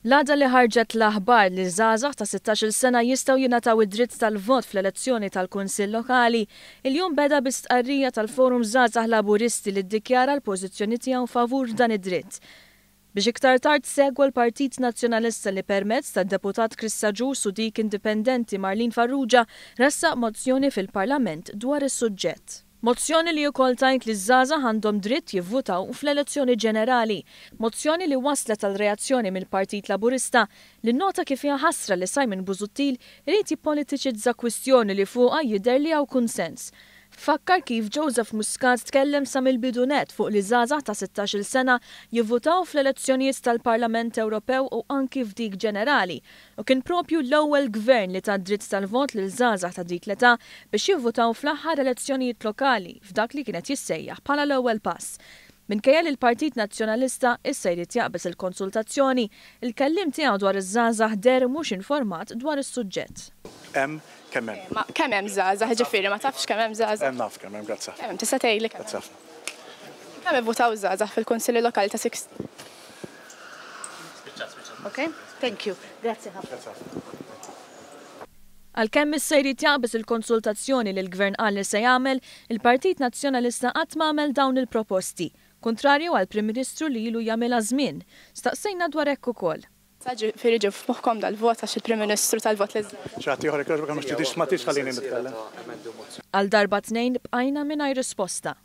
L-għada li ħarġet l-aħbar li zazax ta' 16 sena jistaw jinataw id-dritt tal-vot fl-elezzjoni tal-Kunsill Lokali, il-jum beda bistqarrija tal-Forum Zazax Laburisti li ddikjara l-pożizzjoni tiegħu favur dan id-dritt. Biex iktar tard segwa l-Partit Nazzjonalista li permezz tad-deputat Krista Ġu dik Indipendenti Marlin Farrugia rassaq mozzjoni fil-Parlament dwar is-suġġett. Mozzjoni li jukoll tajt li zzaza għandhom dritt jivvutaw fl-elezzjoni ġenerali. Mozzjoni li waslet tal reazzjoni mill-Partit Laburista li nota kif hija ħasra li Simon Buzuttil irid jippolitiċizza kwistjoni li fuqha jidher li għaw konsens. Fakkar kif Joseph Muscat tkellem sa mill-bidunet fuq li żgħażagħ ta' 16-il sena jivvutaw fl-elezzjonijiet tal-Parlament Ewropew u anki f'dik ġenerali. U kien propju l-ewwel gvern li ta' dritt tal-vot lil żgħażagħ ta' dik l-età biex jivvutaw fl-aħħar elezzjonijiet lokali f'dak li kienet jissejjaħ bħala l-ewwel pass. Minkejja li l-Partit Nazzjonalista issa jrid jaqbis il-konsultazzjoni, il-kellim tiegħu dwar iż-żgħażagħ der mhux informat dwar is-suġġett hemm kemm hemm. Ma kemm hemm żgħażagħ ġifieri ma tafx kemm hemm żgħażagħ. Hemm naf kemm hemm, grazzi. Kemm hemm tista' tgħidli kemm. Grazzi Kemm fil-Kunsilli Lokali ta' Six. Okay, thank you. Grazzi ħafna. Għalkemm is-sejrit jaqbis il-konsultazzjoni li l-Gvern qal li se jagħmel, il-Partit Nazzjonalista qatt m'għamel dawn il-proposti, kontrarju għal Prim Ministru li ilu jagħmilha żmien. Staqsejna dwar hekk ukoll. Firri ġif moħkom dal-vot għax il-Prim Ministru tal-vot li ċati uħar ikkaġ bħam xtidix ma tix għalini nitkellem. Għal darba t-nejn bqajna minna risposta